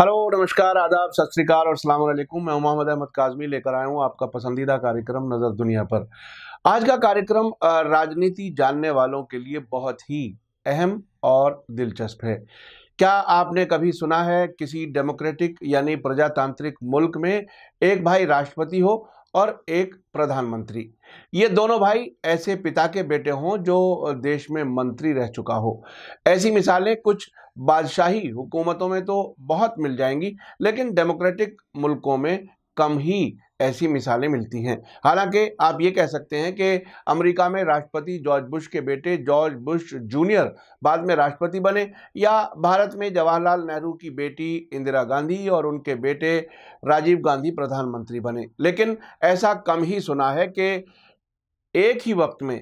hello नमस्कार आदाब सत श्रीकाल और सलाम वालेकुम मैं मोहम्मद अहमद काजमी लेकर आया हूँ आपका पसंदीदा कार्यक्रम नज़र दुनिया पर आज का कार्यक्रम राजनीति जानने वालों के लिए बहुत ही अहम और दिलचस्प है क्या आपने कभी सुना है किसी डेमोक्रेटिक यानी प्रजातांत्रिक मुल्क में एक भाई राष्ट्रपति हो और एक प्रधानमंत्री ये दोनों भाई ऐसे पिता के बेटे हों जो देश में मंत्री रह चुका हो ऐसी मिसालें कुछ बादशाही हुकूमतों में तो बहुत मिल जाएंगी लेकिन डेमोक्रेटिक मुल्कों में कम ही ऐसी मिसालें मिलती हैं हालांकि आप ये कह सकते हैं कि अमेरिका में राष्ट्रपति जॉर्ज बुश के बेटे जॉर्ज बुश जूनियर बाद में राष्ट्रपति बने या भारत में जवाहरलाल नेहरू की बेटी इंदिरा गांधी और उनके बेटे राजीव गांधी प्रधानमंत्री बने लेकिन ऐसा कम ही सुना है कि एक ही वक्त में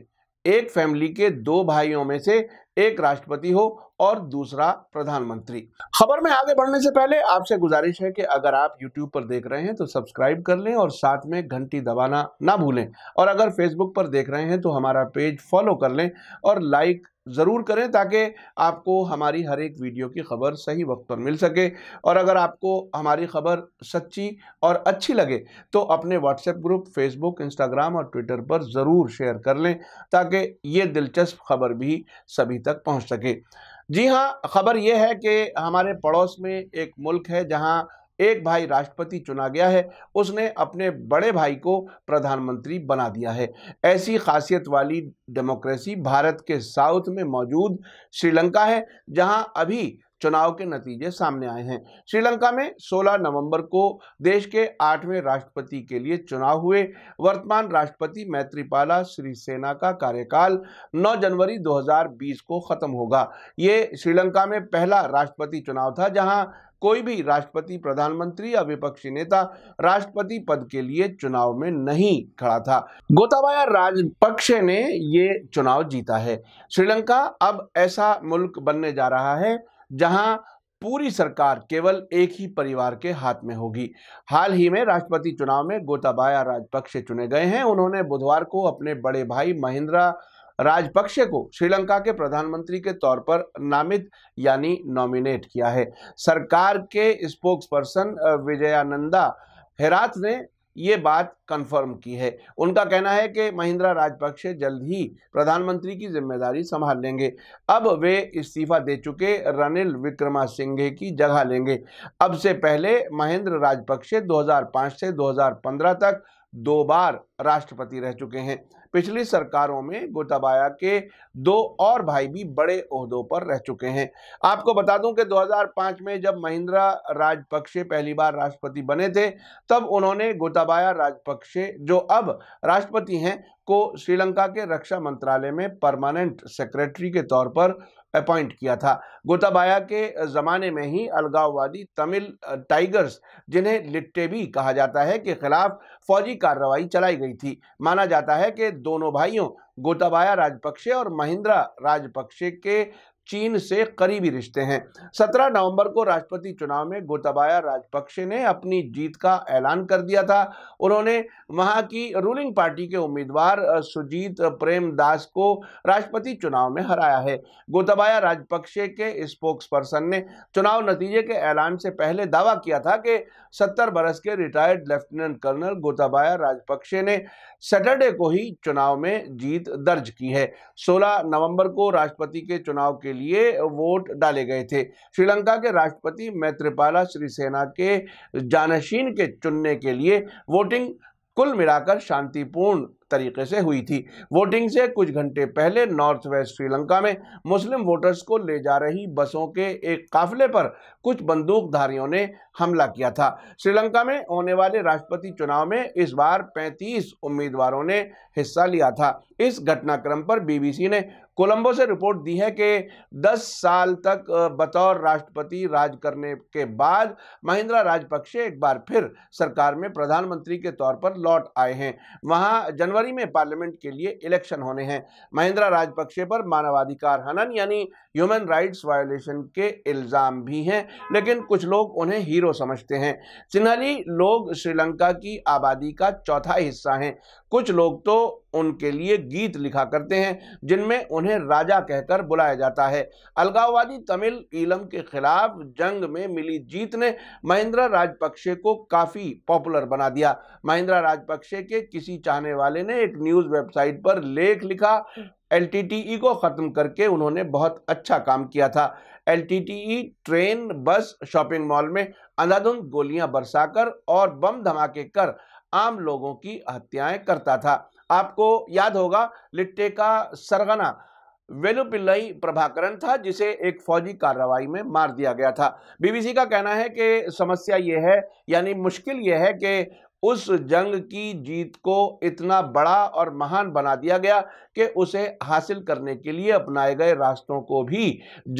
एक फैमिली के दो भाइयों में से एक राष्ट्रपति हो और दूसरा प्रधानमंत्री खबर में आगे बढ़ने से पहले आपसे गुजारिश है कि अगर आप YouTube पर देख रहे हैं तो सब्सक्राइब कर लें और साथ में घंटी दबाना ना भूलें और अगर Facebook पर देख रहे हैं तो हमारा पेज फॉलो कर लें और लाइक ज़रूर करें ताकि आपको हमारी हर एक वीडियो की खबर सही वक्त पर मिल सके और अगर आपको हमारी खबर सच्ची और अच्छी लगे तो अपने व्हाट्सएप ग्रुप फेसबुक इंस्टाग्राम और ट्विटर पर ज़रूर शेयर कर लें ताकि ये दिलचस्प खबर भी सभी तक पहुंच सके जी हाँ खबर यह है कि हमारे पड़ोस में एक मुल्क है जहाँ एक भाई राष्ट्रपति चुना गया है उसने अपने बड़े भाई को प्रधानमंत्री बना दिया है ऐसी खासियत वाली डेमोक्रेसी भारत के साउथ में मौजूद श्रीलंका है जहां अभी चुनाव के नतीजे सामने आए हैं श्रीलंका में 16 नवंबर को देश के आठवें राष्ट्रपति के लिए चुनाव हुए वर्तमान राष्ट्रपति मैत्रीपाला सिरिसेना का कार्यकाल 9 जनवरी 2020 को खत्म होगा ये श्रीलंका में पहला राष्ट्रपति चुनाव था जहां कोई भी राष्ट्रपति प्रधानमंत्री या विपक्षी नेता राष्ट्रपति पद के लिए चुनाव में नहीं खड़ा था गोताबाया राजपक्षे ने ये चुनाव जीता है श्रीलंका अब ऐसा मुल्क बनने जा रहा है जहां पूरी सरकार केवल एक ही परिवार के हाथ में होगी हाल ही में राष्ट्रपति चुनाव में गोताबाया राजपक्षे चुने गए हैं उन्होंने बुधवार को अपने बड़े भाई महिंद्रा राजपक्षे को श्रीलंका के प्रधानमंत्री के तौर पर नामित यानी नॉमिनेट किया है सरकार के स्पोक्स पर्सन विजयानंदा हेरात ने ये बात कंफर्म की है उनका कहना है कि महिंद्रा राजपक्षे जल्द ही प्रधानमंत्री की जिम्मेदारी संभाल लेंगे अब वे इस्तीफा दे चुके रनिल विक्रमा सिंघे की जगह लेंगे अब से पहले महेंद्र राजपक्षे 2005 से 2015 तक दो बार राष्ट्रपति रह चुके हैं पिछली सरकारों में गोताबाया के दो और भाई भी बड़े अहदों पर रह चुके हैं आपको बता दूं कि 2005 में जब महिंद्रा राजपक्षे पहली बार राष्ट्रपति बने थे तब उन्होंने गोताबाया राजपक्षे जो अब राष्ट्रपति हैं को श्रीलंका के रक्षा मंत्रालय में परमानेंट सेक्रेटरी के तौर पर अपॉइंट किया था गोताबाया के ज़माने में ही अलगाववादी तमिल टाइगर्स जिन्हें लिट्टे भी कहा जाता है के खिलाफ फौजी कार्रवाई चलाई गई थी माना जाता है कि दोनों भाइयों गोताबाया राजपक्षे और महिंद्रा राजपक्षे के चीन से करीबी रिश्ते हैं 17 नवंबर को राष्ट्रपति चुनाव में गोताबाया राजपक्षे ने अपनी जीत का ऐलान कर दिया था उन्होंने वहां की रूलिंग पार्टी के उम्मीदवार सुजीत प्रेमदास को राष्ट्रपति चुनाव में हराया है गोताबाया राजपक्षे के स्पोक्स पर्सन ने चुनाव नतीजे के ऐलान से पहले दावा किया था कि सत्तर बरस के retired lieutenant colonel Gotabaya Rajapaksa ने सैटरडे को ही चुनाव में जीत दर्ज की है सोलह नवंबर को राष्ट्रपति के चुनाव के लिए वोट डाले गए थे श्रीलंका के राष्ट्रपति मैत्रीपाला श्रीसेना के जानशीन के चुनने के लिए वोटिंग कुल मिलाकर शांतिपूर्ण तरीके से हुई थी वोटिंग से कुछ घंटे पहले नॉर्थ वेस्ट श्रीलंका में मुस्लिम वोटर्स को ले जा रही बसों के एक काफिले पर कुछ बंदूकधारियों ने हमला किया था श्रीलंका में होने वाले राष्ट्रपति चुनाव में इस बार 35 उम्मीदवारों ने हिस्सा लिया था इस घटनाक्रम पर बीबीसी ने कोलंबो से रिपोर्ट दी है कि 10 साल तक बतौर राष्ट्रपति राज करने के बाद महिंद्रा राजपक्षे एक बार फिर सरकार में प्रधानमंत्री के तौर पर लौट आए हैं वहां जनवरी फरवरी में पार्लियामेंट के लिए इलेक्शन होने हैं महिंद्रा राजपक्षे पर मानवाधिकार हनन यानी ह्यूमन राइट्स वायोलेशन के इल्ज़ाम भी हैं लेकिन कुछ लोग उन्हें हीरो समझते हैं सिन्हली लोग श्रीलंका की आबादी का चौथा हिस्सा हैं कुछ लोग तो उनके लिए गीत लिखा करते हैं जिनमें उन्हें राजा कहकर बुलाया जाता है अलगाववादी तमिल ईलम के खिलाफ जंग में मिली जीत ने महिंद्रा राजपक्षे को काफ़ी पॉपुलर बना दिया महिंद्रा राजपक्षे के किसी चाहने वाले ने एक न्यूज़ वेबसाइट पर लेख लिखा एल को ख़त्म करके उन्होंने बहुत अच्छा काम किया था L train bus shopping mall में अंधाधुंध गोलियां बरसाकर और बम धमाके कर आम लोगों की हत्याएं करता था आपको याद होगा लिट्टे का सरगना वेलुपिल्लई प्रभाकरण था जिसे एक फौजी कार्रवाई में मार दिया गया था बीबीसी का कहना है कि समस्या ये है यानी मुश्किल ये है कि उस जंग की जीत को इतना बड़ा और महान बना दिया गया कि उसे हासिल करने के लिए अपनाए गए रास्तों को भी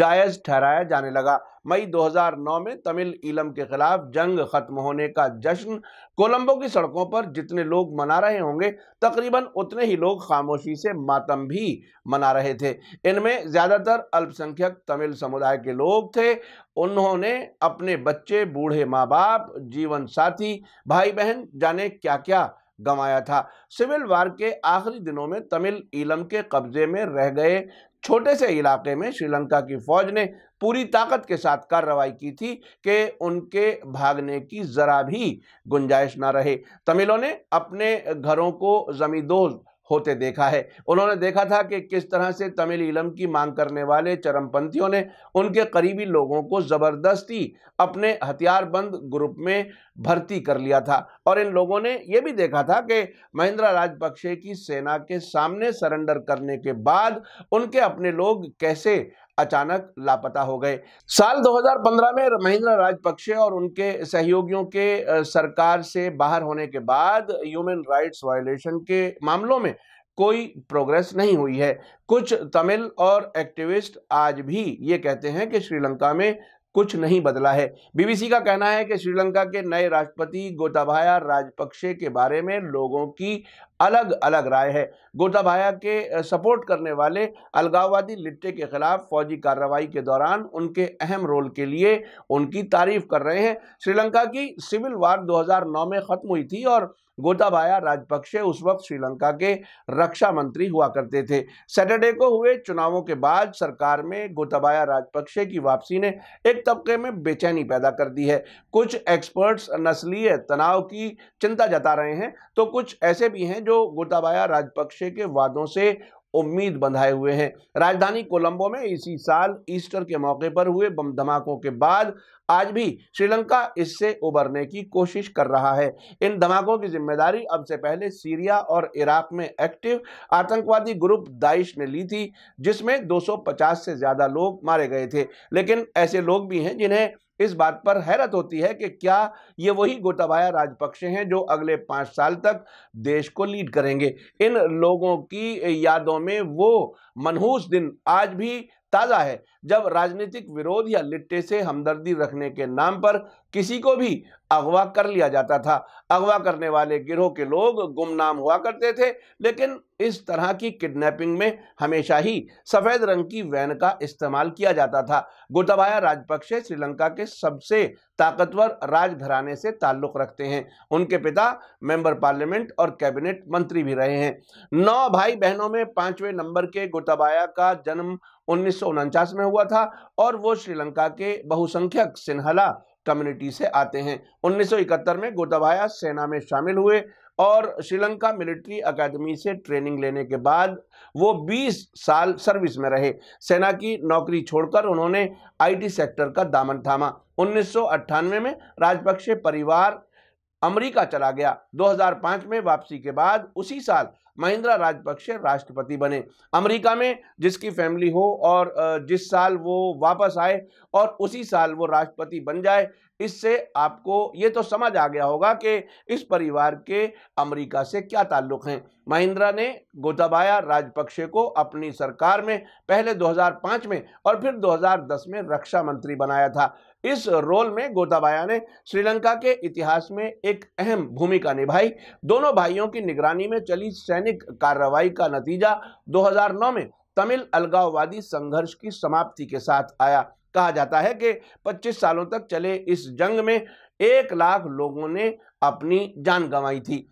जायज़ ठहराया जाने लगा मई 2009 में तमिल इलम के खिलाफ जंग ख़त्म होने का जश्न कोलंबो की सड़कों पर जितने लोग मना रहे होंगे तकरीबन उतने ही लोग खामोशी से मातम भी मना रहे थे इनमें ज़्यादातर अल्पसंख्यक तमिल समुदाय के लोग थे उन्होंने अपने बच्चे बूढ़े माँ बाप जीवन साथी भाई बहन जाने क्या क्या गंवाया था सिविल वार के आखिरी दिनों में तमिल ईलम के कब्जे में रह गए छोटे से इलाके में श्रीलंका की फौज ने पूरी ताकत के साथ कार्रवाई की थी कि उनके भागने की ज़रा भी गुंजाइश ना रहे तमिलों ने अपने घरों को जमींदोज होते देखा है उन्होंने देखा था कि किस तरह से तमिल इलम की मांग करने वाले चरमपंथियों ने उनके करीबी लोगों को ज़बरदस्ती अपने हथियारबंद ग्रुप में भर्ती कर लिया था और इन लोगों ने यह भी देखा था कि महिंद्रा राजपक्षे की सेना के सामने सरेंडर करने के बाद उनके अपने लोग कैसे अचानक लापता हो गए साल 2015 में महिंद्रा राजपक्षे और उनके सहयोगियों के सरकार से बाहर होने के बाद ह्यूमन राइट्स वायोलेशन के मामलों में कोई प्रोग्रेस नहीं हुई है कुछ तमिल और एक्टिविस्ट आज भी ये कहते हैं कि श्रीलंका में कुछ नहीं बदला है बीबीसी का कहना है कि श्रीलंका के नए राष्ट्रपति गोताबाया राजपक्षे के बारे में लोगों की अलग अलग राय है गोताबाया के सपोर्ट करने वाले अलगाववादी लिट्टे के खिलाफ फौजी कार्रवाई के दौरान उनके अहम रोल के लिए उनकी तारीफ कर रहे हैं श्रीलंका की सिविल वार 2009 में ख़त्म हुई थी और गोताबाया राजपक्षे उस वक्त श्रीलंका के रक्षा मंत्री हुआ करते थे सैटरडे को हुए चुनावों के बाद सरकार में गोताबाया राजपक्षे की वापसी ने एक तबके में बेचैनी पैदा कर दी है कुछ एक्सपर्ट्स नस्लीय तनाव की चिंता जता रहे हैं तो कुछ ऐसे भी हैं जो जो गोताबाया राजपक्षे के वादों से उम्मीद बंधाए हुए हैं राजधानी कोलंबो में इसी साल ईस्टर के मौके पर हुए बम धमाकों के बाद आज भी श्रीलंका इससे उबरने की कोशिश कर रहा है इन धमाकों की जिम्मेदारी अब से पहले सीरिया और इराक में एक्टिव आतंकवादी ग्रुप दाइश ने ली थी जिसमें 250 से ज़्यादा लोग मारे गए थे लेकिन ऐसे लोग भी हैं जिन्हें इस बात पर हैरत होती है कि क्या ये वही गोताबाया राजपक्षे हैं जो अगले पाँच साल तक देश को लीड करेंगे इन लोगों की यादों में वो मनहूस दिन आज भी ताज़ा है जब राजनीतिक विरोध या लिट्टे से हमदर्दी रखने के नाम पर किसी को भी अगवा कर लिया जाता था अगवा करने वाले गिरोह के लोग गुमनाम हुआ करते थे लेकिन इस तरह की किडनैपिंग में हमेशा ही सफ़ेद रंग की वैन का इस्तेमाल किया जाता था गोताबाया राजपक्षे श्रीलंका के सबसे ताकतवर राजघराने से ताल्लुक़ रखते हैं उनके पिता मेंबर पार्लियामेंट और कैबिनेट मंत्री भी रहे हैं नौ भाई बहनों में पांचवें नंबर के गोताबाया का जन्म उन्नीस में हुआ था और वो श्रीलंका के बहुसंख्यक सिन्हला कम्युनिटी से आते हैं 1971 में गोताबाया सेना में शामिल हुए और श्रीलंका मिलिट्री अकादमी से ट्रेनिंग लेने के बाद वो 20 साल सर्विस में रहे सेना की नौकरी छोड़कर उन्होंने आईटी सेक्टर का दामन थामा उन्नीस में राजपक्षे परिवार अमेरिका चला गया 2005 में वापसी के बाद उसी साल महिंद्रा राजपक्षे राष्ट्रपति बने अमेरिका में जिसकी फैमिली हो और जिस साल वो वापस आए और उसी साल वो राष्ट्रपति बन जाए इससे आपको ये तो समझ आ गया होगा कि इस परिवार के अमेरिका से क्या ताल्लुक़ हैं महिंद्रा ने गोताबाया राजपक्षे को अपनी सरकार में पहले 2005 में और फिर 2010 में रक्षा मंत्री बनाया था इस रोल में गोताबाया ने श्रीलंका के इतिहास में एक अहम भूमिका निभाई दोनों भाइयों की निगरानी में चली सैनिक कार्रवाई का नतीजा 2009 में तमिल अलगाववादी संघर्ष की समाप्ति के साथ आया कहा जाता है कि 25 सालों तक चले इस जंग में एक लाख लोगों ने अपनी जान गंवाई थी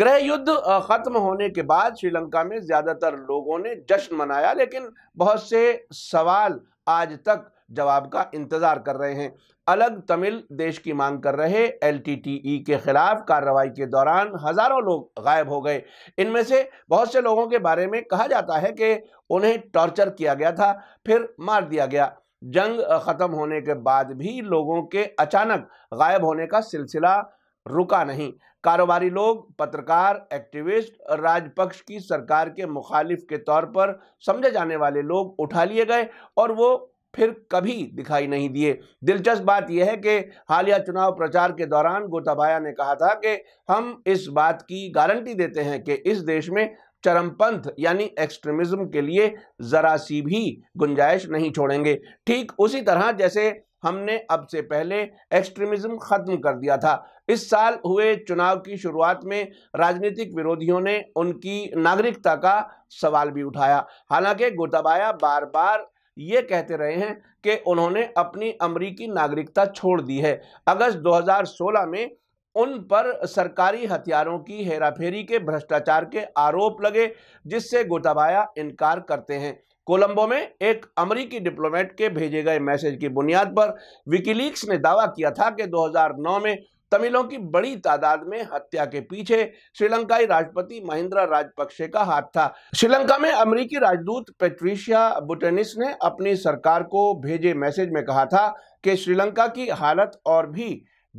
गृह युद्ध खत्म होने के बाद श्रीलंका में ज्यादातर लोगों ने जश्न मनाया लेकिन बहुत से सवाल आज तक जवाब का इंतज़ार कर रहे हैं अलग तमिल देश की मांग कर रहे ई के खिलाफ कार्रवाई के दौरान हज़ारों लोग गायब हो गए इनमें से बहुत से लोगों के बारे में कहा जाता है कि उन्हें टॉर्चर किया गया था फिर मार दिया गया जंग ख़त्म होने के बाद भी लोगों के अचानक गायब होने का सिलसिला रुका नहीं कारोबारी लोग पत्रकार एक्टिविस्ट राजपक्ष की सरकार के मुखालिफ के तौर पर समझे जाने वाले लोग उठा लिए गए और वो फिर कभी दिखाई नहीं दिए दिलचस्प बात यह है कि हालिया चुनाव प्रचार के दौरान गोताबाया ने कहा था कि हम इस बात की गारंटी देते हैं कि इस देश में चरमपंथ यानी एक्सट्रीमिज्म के लिए जरा सी भी गुंजाइश नहीं छोड़ेंगे ठीक उसी तरह जैसे हमने अब से पहले एक्सट्रीमिज्म खत्म कर दिया था इस साल हुए चुनाव की शुरुआत में राजनीतिक विरोधियों ने उनकी नागरिकता का सवाल भी उठाया हालांकि गोताबाया बार बार ये कहते रहे हैं कि उन्होंने अपनी अमरीकी नागरिकता छोड़ दी है अगस्त 2016 में उन पर सरकारी हथियारों की हेराफेरी के भ्रष्टाचार के आरोप लगे जिससे गोताबाया इनकार करते हैं कोलंबो में एक अमरीकी डिप्लोमेट के भेजे गए मैसेज की बुनियाद पर विकीलीक्स ने दावा किया था कि 2009 में तमिलों की बड़ी तादाद में हत्या के पीछे श्रीलंकाई राष्ट्रपति महिंद्रा राजपक्षे का हाथ था श्रीलंका में अमेरिकी राजदूत पेट्रिशिया बुटेनिस ने अपनी सरकार को भेजे मैसेज में कहा था कि श्रीलंका की हालत और भी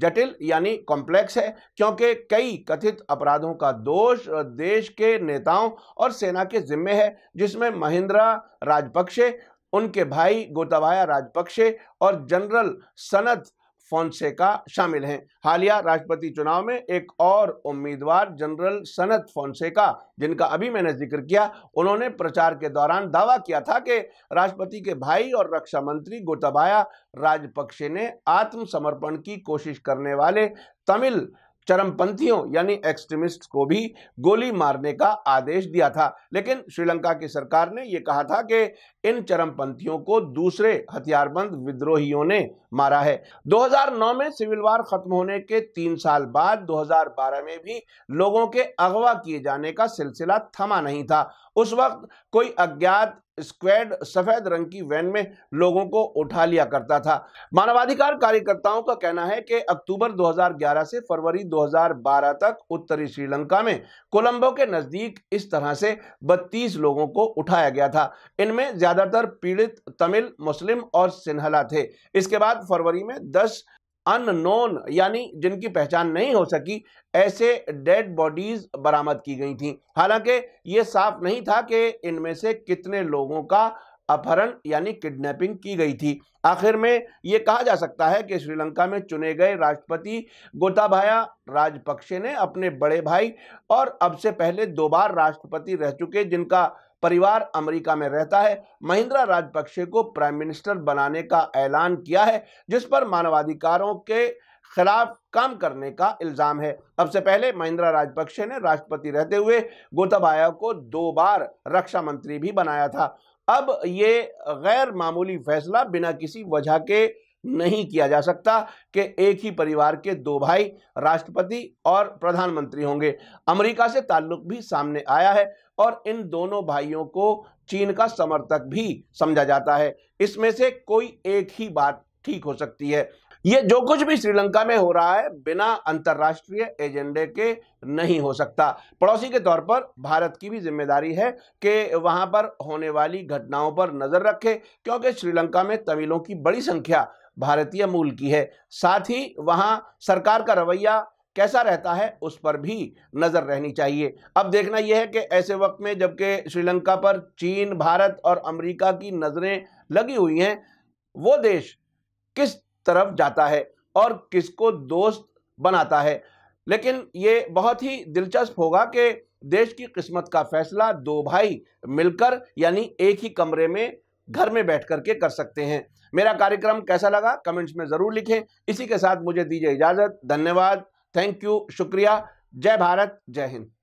जटिल यानी कॉम्प्लेक्स है क्योंकि कई कथित अपराधों का दोष देश के नेताओं और सेना के जिम्मे है जिसमें महिंद्रा राजपक्षे उनके भाई गोताबाया राजपक्षे और जनरल सनत फोनसेका शामिल हैं हालिया राष्ट्रपति चुनाव में एक और उम्मीदवार जनरल सनत फोनसेका जिनका अभी मैंने जिक्र किया उन्होंने प्रचार के दौरान दावा किया था कि राष्ट्रपति के भाई और रक्षा मंत्री गोताबाया राजपक्षे ने आत्मसमर्पण की कोशिश करने वाले तमिल चरमपंथियों यानी एक्सट्रीमिस्ट को भी गोली मारने का आदेश दिया था लेकिन श्रीलंका की सरकार ने यह कहा था कि इन चरमपंथियों को दूसरे हथियारबंद विद्रोहियों ने मारा है 2009 में सिविल वार खत्म होने के तीन साल बाद 2012 में भी लोगों के अगवा किए जाने का सिलसिला थमा नहीं था उस वक्त कोई अज्ञात स्क्वेड सफेद रंग की वैन में लोगों को उठा लिया करता था मानवाधिकार कार्यकर्ताओं का कहना है कि अक्टूबर 2011 से फरवरी 2012 तक उत्तरी श्रीलंका में कोलंबो के नजदीक इस तरह से 32 लोगों को उठाया गया था इनमें ज्यादातर पीड़ित तमिल मुस्लिम और सिन्हला थे इसके बाद फरवरी में अननोन यानी जिनकी पहचान नहीं हो सकी ऐसे डेड बॉडीज बरामद की गई थी हालांकि ये साफ नहीं था कि इनमें से कितने लोगों का अपहरण यानी किडनैपिंग की गई थी आखिर में ये कहा जा सकता है कि श्रीलंका में चुने गए राष्ट्रपति गोताबाया राजपक्षे ने अपने बड़े भाई और अब से पहले दो बार राष्ट्रपति रह चुके जिनका परिवार अमेरिका में रहता है महिंद्रा राजपक्षे को प्राइम मिनिस्टर बनाने का ऐलान किया है जिस पर मानवाधिकारों के खिलाफ काम करने का इल्ज़ाम है अब से पहले महिंद्रा राजपक्षे ने राष्ट्रपति रहते हुए गोताबाया को दो बार रक्षा मंत्री भी बनाया था अब ये गैर मामूली फैसला बिना किसी वजह के नहीं किया जा सकता कि एक ही परिवार के दो भाई राष्ट्रपति और प्रधानमंत्री होंगे अमेरिका से ताल्लुक भी सामने आया है और इन दोनों भाइयों को चीन का समर्थक भी समझा जाता है इसमें से कोई एक ही बात ठीक हो सकती है ये जो कुछ भी श्रीलंका में हो रहा है बिना अंतर्राष्ट्रीय एजेंडे के नहीं हो सकता पड़ोसी के तौर पर भारत की भी जिम्मेदारी है कि वहां पर होने वाली घटनाओं पर नजर रखे क्योंकि श्रीलंका में तमिलों की बड़ी संख्या भारतीय मूल की है साथ ही वहां सरकार का रवैया कैसा रहता है उस पर भी नज़र रहनी चाहिए अब देखना यह है कि ऐसे वक्त में जबकि श्रीलंका पर चीन भारत और अमेरिका की नज़रें लगी हुई हैं वो देश किस तरफ जाता है और किसको दोस्त बनाता है लेकिन ये बहुत ही दिलचस्प होगा कि देश की किस्मत का फैसला दो भाई मिलकर यानी एक ही कमरे में घर में बैठ करके कर सकते हैं मेरा कार्यक्रम कैसा लगा कमेंट्स में ज़रूर लिखें इसी के साथ मुझे दीजिए इजाज़त धन्यवाद थैंक यू शुक्रिया जय भारत जय हिंद